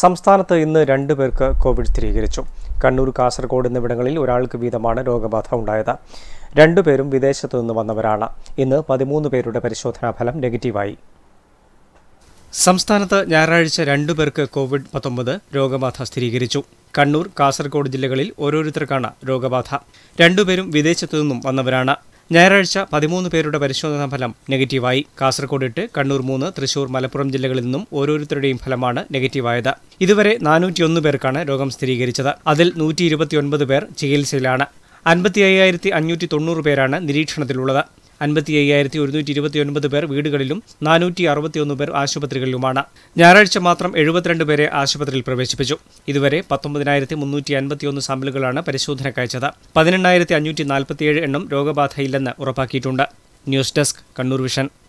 സംസ്ഥാനത്ത് ഇന്ന് രണ്ടു പേർക്ക് കോവിഡ് സ്ഥിരീകരിച്ചു കണ്ണൂർ കാസർഗോഡ് എന്നിവിടങ്ങളിൽ ഒരാൾക്ക് വീതമാണ് രോഗബാധ ഉണ്ടായത് രണ്ടുപേരും വിദേശത്തു നിന്ന് വന്നവരാണ് ഇന്ന് പതിമൂന്ന് പേരുടെ പരിശോധനാ ഫലം നെഗറ്റീവായി സംസ്ഥാനത്ത് ഞായറാഴ്ച രണ്ടു പേർക്ക് കോവിഡ് പത്തൊമ്പത് രോഗബാധ സ്ഥിരീകരിച്ചു കണ്ണൂർ കാസർഗോഡ് ജില്ലകളിൽ ഓരോരുത്തർക്കാണ് രോഗബാധ രണ്ടുപേരും വിദേശത്തു നിന്നും വന്നവരാണ് ഞായറാഴ്ച പതിമൂന്ന് പേരുടെ പരിശോധനാ ഫലം നെഗറ്റീവായി കാസർഗോഡ് എട്ട് കണ്ണൂർ മൂന്ന് തൃശൂർ മലപ്പുറം ജില്ലകളിൽ നിന്നും ഓരോരുത്തരുടെയും ഫലമാണ് നെഗറ്റീവായത് ഇതുവരെ നാനൂറ്റിയൊന്ന് പേർക്കാണ് രോഗം സ്ഥിരീകരിച്ചത് അതിൽ നൂറ്റി പേർ ചികിത്സയിലാണ് അൻപത്തി അയ്യായിരത്തി അഞ്ഞൂറ്റി തൊണ്ണൂറ് പേരാണ് നിരീക്ഷണത്തിലുള്ളത് അൻപത്തി അയ്യായിരത്തി ഒരുന്നൂറ്റി ഇരുപത്തി ഒൻപത് പേർ വീടുകളിലും നാനൂറ്റി അറുപത്തിയൊന്ന് പേർ ആശുപത്രികളിലുമാണ് ഞായറാഴ്ച മാത്രം എഴുപത്തിരണ്ട് പേരെ ആശുപത്രിയിൽ പ്രവേശിപ്പിച്ചു ഇതുവരെ പത്തൊമ്പതിനായിരത്തി മുന്നൂറ്റി അൻപത്തിയൊന്ന് സാമ്പിളുകളാണ് പരിശോധനക്കയച്ചത് പതിനെണ്ണായിരത്തി അഞ്ഞൂറ്റി നാൽപ്പത്തിയേഴ് എണ്ണം രോഗബാധയില്ലെന്ന് ഉറപ്പാക്കിയിട്ടുണ്ട് ന്യൂസ് ഡെസ്ക് കണ്ണൂർ വിഷൻ